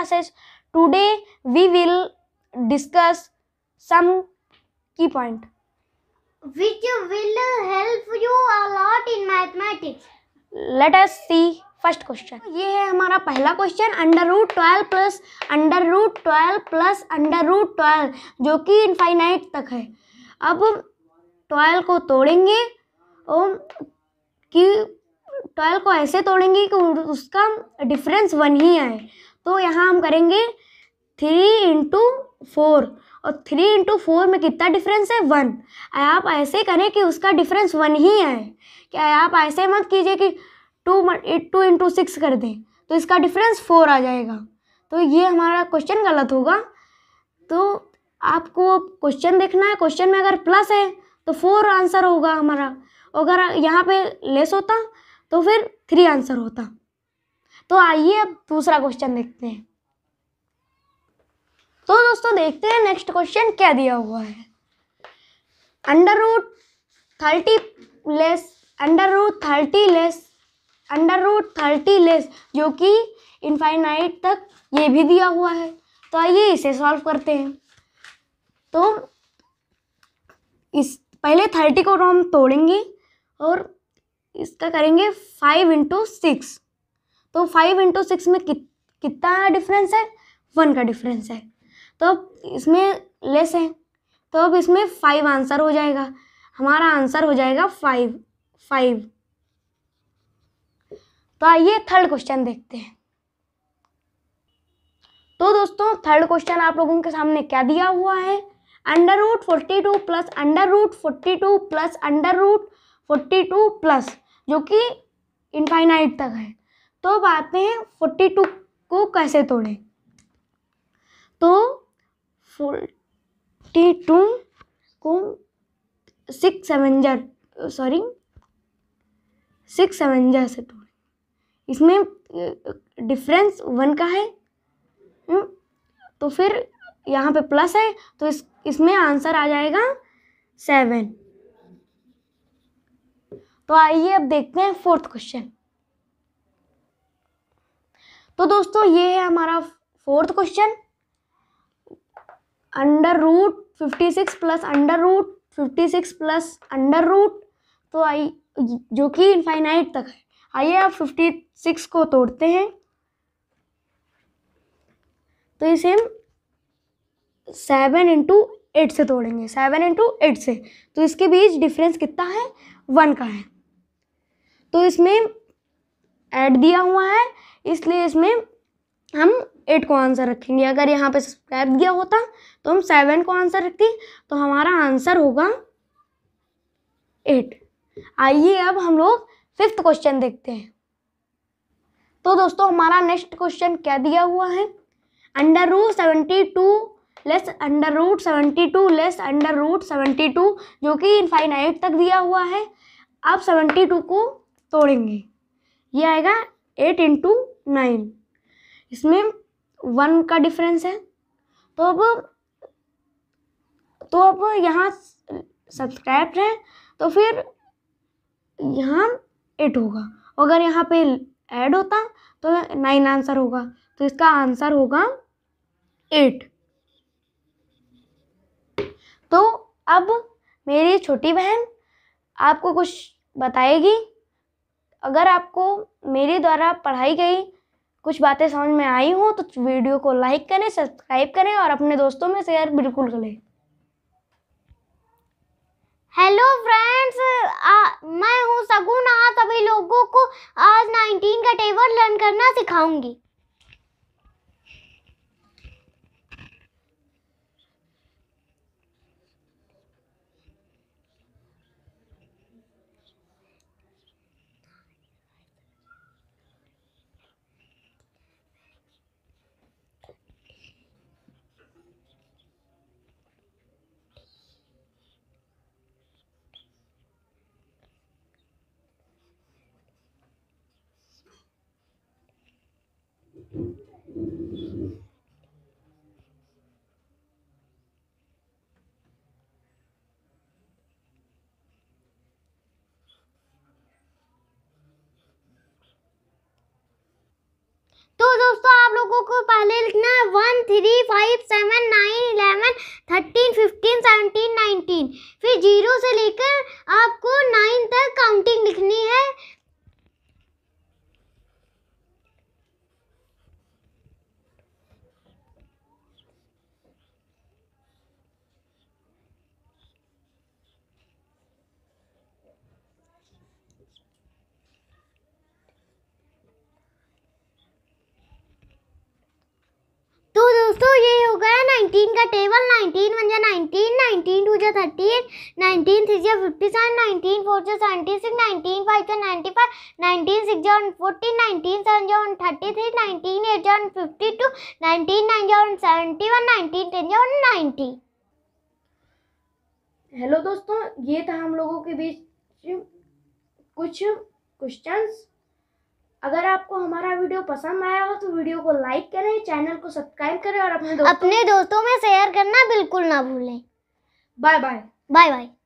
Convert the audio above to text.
classes. Today we will discuss some key point. Which will help you a lot in mathematics. Let us see first question ये है हमारा पहला question under root twelve plus under root twelve plus under root twelve जो कि infinite तक है अब twelve को तोड़ेंगे और कि ट्वेल्व को ऐसे तोड़ेंगे कि उसका डिफरेंस वन ही आए तो यहाँ हम करेंगे थ्री इंटू फोर और थ्री इंटू फोर में कितना डिफरेंस है वन आप ऐसे करें कि उसका डिफरेंस वन ही है क्या आप ऐसे मत कीजिए कि टू टू इंटू सिक्स कर दें तो इसका डिफरेंस फोर आ जाएगा तो ये हमारा क्वेश्चन गलत होगा तो आपको क्वेश्चन देखना है क्वेश्चन में अगर प्लस है तो फोर आंसर होगा हमारा अगर यहाँ पे लेस होता तो फिर थ्री आंसर होता तो आइए अब दूसरा क्वेश्चन देखते हैं तो दोस्तों देखते हैं नेक्स्ट क्वेश्चन क्या दिया हुआ है under root thirty less under root thirty less under root thirty less जो कि इनफाइनाइट तक ये भी दिया हुआ है तो आइए इसे सॉल्व करते हैं तो इस पहले थर्टी को हम तोड़ेंगे और इसका करेंगे फाइव इंटू सिक्स तो फाइव इंटू सिक्स में कित, कितना डिफरेंस है वन का डिफरेंस है तो अब इसमें लेस है तो अब इसमें फाइव आंसर हो जाएगा हमारा आंसर हो जाएगा फाइव फाइव तो आइए थर्ड क्वेश्चन देखते हैं तो दोस्तों थर्ड क्वेश्चन आप लोगों के सामने क्या दिया हुआ है under root forty two plus under root forty two plus under root forty two plus जो कि इनफाइनाइट तक है तो अब आते हैं फोर्टी टू को कैसे तोड़ें तो फोर्टी टू को सिक्स सेवेंजर सॉरी सिक्स सेवेंजर से तोड़ें इसमें डिफरेंस वन का है हम्म, तो फिर यहाँ पे प्लस है तो इस इसमें आंसर आ जाएगा सेवन तो आइए अब देखते हैं फोर्थ क्वेश्चन तो दोस्तों ये है हमारा fourth question under root fifty six plus under root fifty six plus under root तो आई जो कि इनफाइनाइट तक है आइए आप फिफ्टी सिक्स को तोड़ते हैं तो इसे हम सेवन इंटू एट से तोड़ेंगे सेवन इंटू एट से तो इसके बीच डिफरेंस कितना है वन का है तो इसमें ऐड दिया हुआ है इसलिए इसमें हम एट को आंसर रखेंगे अगर यहाँ पे सब्सक्राइब दिया होता तो हम सेवन को आंसर रखते तो हमारा आंसर होगा एट आइए अब हम लोग फिफ्थ क्वेश्चन देखते हैं तो दोस्तों हमारा नेक्स्ट क्वेश्चन क्या दिया हुआ है under root seventy two less under root seventy two less under root seventy two जो कि इनफाइनाइट तक दिया हुआ है आप सेवेंटी टू को तोड़ेंगे ये आएगा एट इंटू नाइन इसमें वन का डिफरेंस है तो अब तो अब यहाँ सब्सक्राइब हैं तो फिर यहाँ एट होगा अगर यहाँ पे ऐड होता तो नाइन आंसर होगा तो इसका आंसर होगा एट तो अब मेरी छोटी बहन आपको कुछ बताएगी अगर आपको मेरे द्वारा पढ़ाई गई कुछ बातें समझ में आई हो तो वीडियो को लाइक करें सब्सक्राइब करें और अपने दोस्तों में शेयर बिल्कुल करें हेलो फ्रेंड्स मैं हूँ सगुन आज सभी लोगों को आज 19 का टेबल लर्न करना सिखाऊंगी तो दोस्तों आप लोगों को पहले लिखना है one three five seven nine eleven thirteen fifteen seventeen nineteen फिर जीरो से लेकर आपको नाइन हेलो दोस्तों ये था हम लोगों के बीच कुछ क्वेश्चंस अगर आपको हमारा वीडियो पसंद आया हो तो वीडियो को लाइक करें चैनल को सब्सक्राइब करें और अपने दोस्तों अपने दोस्तों में शेयर करना बिल्कुल ना भूलें बाय बाय बाय बाय